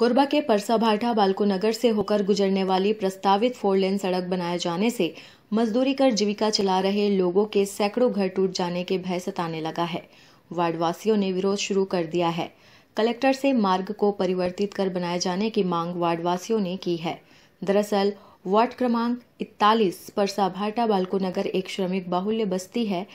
कोरबा के परसा भाटा बालको नगर से होकर गुजरने वाली प्रस्तावित फोर लेन सड़क बनाए जाने से मजदूरी कर जीविका चला रहे लोगों के सैकड़ों घर टूट जाने के भय सताने लगा है वार्डवासियों ने विरोध शुरू कर दिया है कलेक्टर से मार्ग को परिवर्तित कर बनाए जाने की मांग वार्डवासियों ने की है दरअसल वार्ड क्रमांक इकतालीस परसा भाटा बालको नगर एक श्रमिक बाहुल्य बस्ती है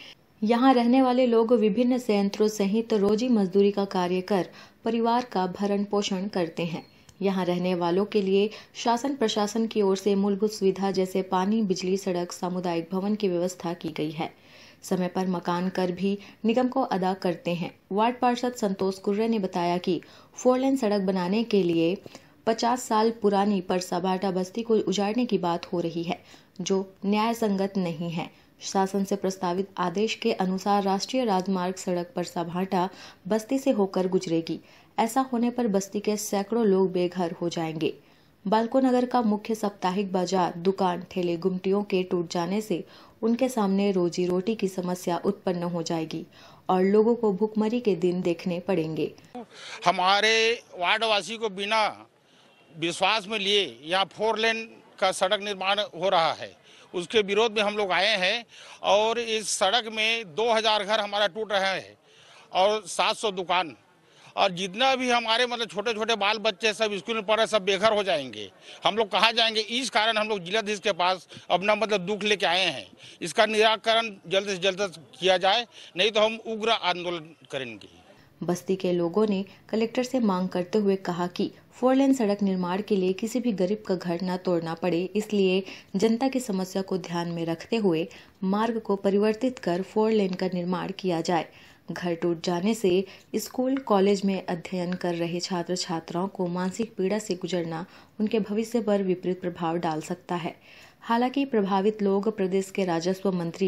यहाँ रहने वाले लोग विभिन्न संयंत्रों सहित रोजी मजदूरी का कार्य कर परिवार का भरण पोषण करते हैं यहाँ रहने वालों के लिए शासन प्रशासन की ओर से मूलभूत सुविधा जैसे पानी बिजली सड़क सामुदायिक भवन की व्यवस्था की गई है समय पर मकान कर भी निगम को अदा करते हैं वार्ड पार्षद संतोष कुर्रे ने बताया कि फोर लेन सड़क बनाने के लिए पचास साल पुरानी परसाबाटा बस्ती को उजाड़ने की बात हो रही है जो न्याय संगत नहीं है शासन से प्रस्तावित आदेश के अनुसार राष्ट्रीय राजमार्ग सड़क पर सभाटा बस्ती से होकर गुजरेगी ऐसा होने पर बस्ती के सैकड़ों लोग बेघर हो जाएंगे बालको नगर का मुख्य साप्ताहिक बाजार दुकान ठेले गुमटियों के टूट जाने से उनके सामने रोजी रोटी की समस्या उत्पन्न हो जाएगी और लोगों को भुखमरी के दिन देखने पड़ेंगे हमारे वार्डवासी को बिना विश्वास में लिए यहाँ फोर लेन का सड़क निर्माण हो रहा है उसके विरोध में हम लोग आए हैं और इस सड़क में 2000 घर हमारा टूट रहा है और 700 दुकान और जितना भी हमारे मतलब छोटे छोटे बाल बच्चे सब स्कूल में पढ़ रहे सब बेघर हो जाएंगे हम लोग कहाँ जाएंगे इस कारण हम लोग जिलाधीश के पास अपना मतलब दुख लेके आए हैं इसका निराकरण जल्द से जल्द किया जाए नहीं तो हम उग्र आंदोलन करेंगे बस्ती के लोगों ने कलेक्टर से मांग करते हुए कहा कि फोर लेन सड़क निर्माण के लिए किसी भी गरीब का घर न तोड़ना पड़े इसलिए जनता की समस्या को ध्यान में रखते हुए मार्ग को परिवर्तित कर फोर लेन का निर्माण किया जाए घर टूट जाने से स्कूल कॉलेज में अध्ययन कर रहे छात्र छात्राओं को मानसिक पीड़ा से गुजरना उनके भविष्य पर विपरीत प्रभाव डाल सकता है हालांकि प्रभावित लोग प्रदेश के राजस्व मंत्री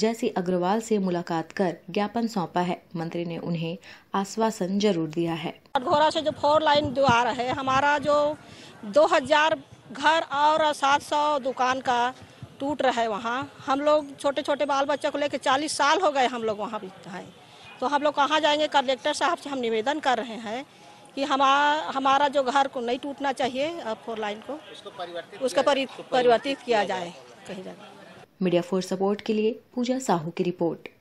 जयसी अग्रवाल से मुलाकात कर ज्ञापन सौंपा है मंत्री ने उन्हें आश्वासन जरूर दिया है अधोरा से जो फोर लाइन द्वार है हमारा जो 2000 घर और 700 दुकान का टूट रहा है वहाँ हम लोग छोटे छोटे बाल बच्चा को लेकर चालीस साल हो गए हम लोग वहाँ भी तो हम लोग कहाँ जाएंगे कलेक्टर साहब से हम निवेदन कर रहे हैं कि हमारा हमारा जो घर को नहीं टूटना चाहिए फोर लाइन को उसको परिवर्तित उसका परिवर्तित किया जाए कहीं जाए मीडिया फोर सपोर्ट के लिए पूजा साहू की रिपोर्ट